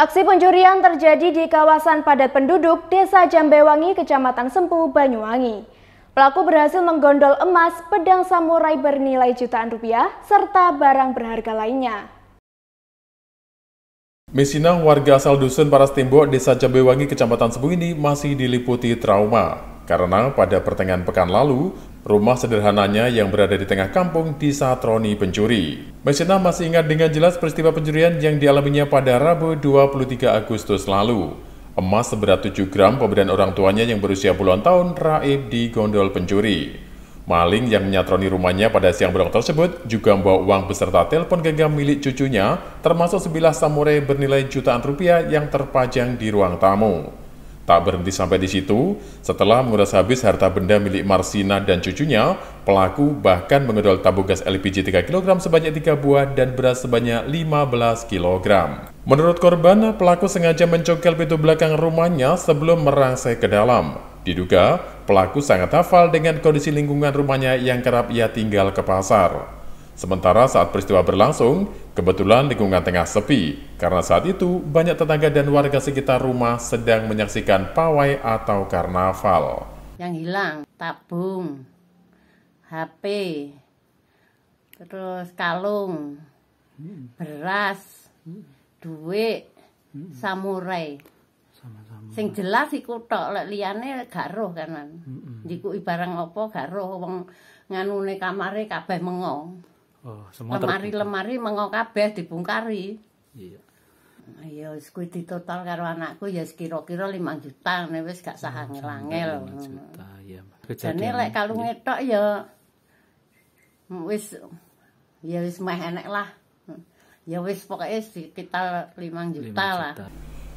Aksi pencurian terjadi di kawasan padat penduduk Desa Jambewangi, Kecamatan Sempu, Banyuwangi. Pelaku berhasil menggondol emas, pedang samurai bernilai jutaan rupiah, serta barang berharga lainnya. Mesina warga asal dusun Paras Timbok, Desa Jambewangi, Kecamatan Sempu ini masih diliputi trauma. Karena pada pertengahan pekan lalu, Rumah sederhananya yang berada di tengah kampung disatroni pencuri. Mesina masih ingat dengan jelas peristiwa pencurian yang dialaminya pada Rabu 23 Agustus lalu. Emas seberat 7 gram pemberian orang tuanya yang berusia puluhan tahun raib di gondol pencuri. Maling yang menyatroni rumahnya pada siang bolong tersebut juga membawa uang beserta telepon genggam milik cucunya, termasuk sebilah samurai bernilai jutaan rupiah yang terpajang di ruang tamu. Tak berhenti sampai di situ, setelah menguras habis harta benda milik Marsina dan cucunya, pelaku bahkan mengedol tabung gas LPG 3 kg sebanyak 3 buah dan beras sebanyak 15 kg. Menurut korban, pelaku sengaja mencongkel pintu belakang rumahnya sebelum merangsai ke dalam. Diduga, pelaku sangat hafal dengan kondisi lingkungan rumahnya yang kerap ia tinggal ke pasar. Sementara saat peristiwa berlangsung, kebetulan lingkungan tengah sepi karena saat itu banyak tetangga dan warga sekitar rumah sedang menyaksikan pawai atau karnaval. Yang hilang tabung, HP, terus kalung, beras, duit, samurai. Sing jelas iku tok lek liyane gak roh kanan. Heeh. Mm barang apa gak roh wong nganune kamare kabeh mengo. Oh, lemari lemari-lemari mengok kabeh dibungkari. Iya. Ya wis kuwi ditotal karo anakku ya kira-kira 5 juta nek wis gak sah oh, angel-angel. Hmm. juta ya. Jane lek kalunge tok ya wis ya wis meh enek lah. Ya wis pokoknya sekitar 5 juta, 5 juta. lah.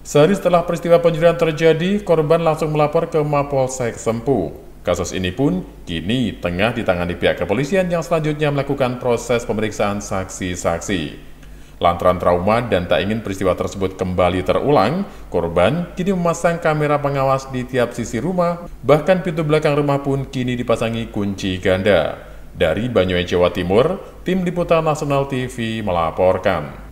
Sehari setelah peristiwa pencurian terjadi, korban langsung melapor ke Mapolsek Sempu. Kasus ini pun kini tengah ditangani pihak kepolisian yang selanjutnya melakukan proses pemeriksaan saksi-saksi. Lantaran trauma dan tak ingin peristiwa tersebut kembali terulang, korban kini memasang kamera pengawas di tiap sisi rumah, bahkan pintu belakang rumah pun kini dipasangi kunci ganda. Dari Banyuwangi, Jawa Timur, Tim Liputan Nasional TV melaporkan.